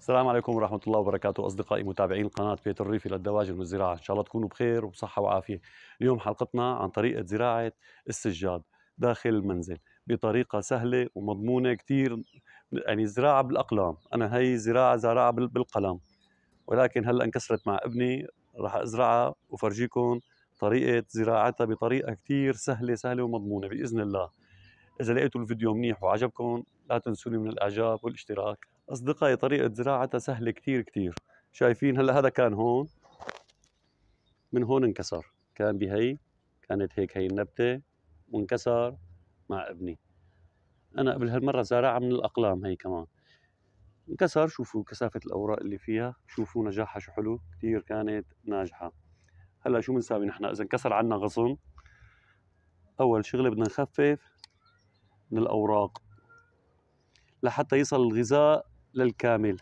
السلام عليكم ورحمة الله وبركاته أصدقائي متابعين قناة بيت الريفي للدواجن والزراعة إن شاء الله تكونوا بخير وبصحة وعافية اليوم حلقتنا عن طريقة زراعة السجاد داخل المنزل بطريقة سهلة ومضمونة كتير يعني زراعة بالأقلام أنا هي زراعة زراعة بالقلم ولكن هلأ انكسرت مع ابني راح أزرعها وفرجيكم طريقة زراعتها بطريقة كتير سهلة سهلة ومضمونة بإذن الله إذا لقيتوا الفيديو منيح وعجبكم لا تنسوني من الإعجاب والاشتراك أصدقائي طريقة زراعتها سهلة كثير كثير شايفين هلا هذا كان هون من هون انكسر كان بهي كانت هيك هي النبتة وانكسر مع ابني أنا قبل هالمرة زارعها من الأقلام هي كمان انكسر شوفوا كثافة الأوراق اللي فيها شوفوا نجاحها شو حلو كثير كانت ناجحة هلا شو بنساوي نحن إذا انكسر عنا غصن أول شغلة بدنا نخفف من الأوراق لحتى يصل الغذاء للكامل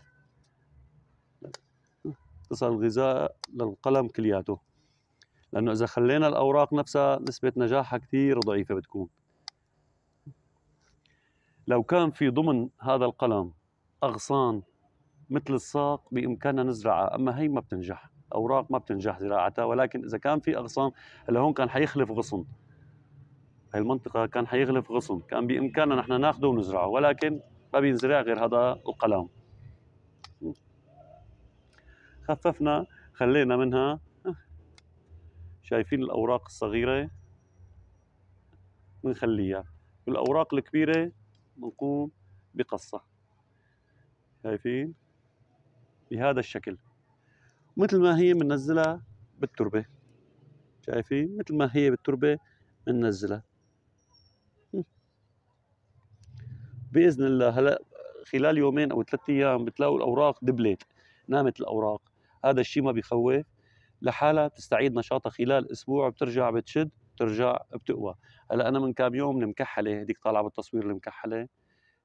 اتصل الغذاء للقلم كلياته لانه اذا خلينا الاوراق نفسها نسبه نجاحها كثير ضعيفه بتكون لو كان في ضمن هذا القلم اغصان مثل الساق بامكاننا نزرعها اما هي ما بتنجح اوراق ما بتنجح زراعتها ولكن اذا كان في اغصان هلا هون كان حيخلف غصن هاي المنطقه كان حيخلف غصن كان بامكاننا نحن ناخذه ونزرعه ولكن ما بينزرع غير هذا القلم خففنا خلينا منها شايفين الأوراق الصغيرة بنخليها والأوراق الكبيرة بنقوم بقصها شايفين بهذا الشكل مثل ما هي بننزلها بالتربة شايفين مثل ما هي بالتربة بننزلها باذن الله هلا خلال يومين او ثلاث ايام بتلاقوا الاوراق دبلت نامت الاوراق هذا الشيء ما بخوف لحالها بتستعيد نشاطها خلال اسبوع بترجع بتشد بترجع بتقوى هلا انا من كام يوم المكحله هذيك طالعه بالتصوير المكحله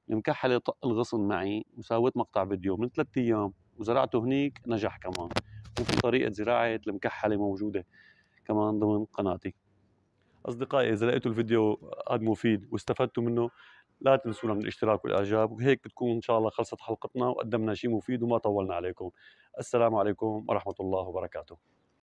المكحله طق الغصن معي وساويت مقطع فيديو من ثلاث ايام وزرعته هنيك نجح كمان وفي طريقه زراعه المكحله موجوده كمان ضمن قناتي اصدقائي اذا لقيتوا الفيديو قد مفيد واستفدتوا منه لا تنسونا من الاشتراك والاعجاب وهيك بتكون ان شاء الله خلصت حلقتنا وقدمنا شيء مفيد وما طولنا عليكم السلام عليكم ورحمه الله وبركاته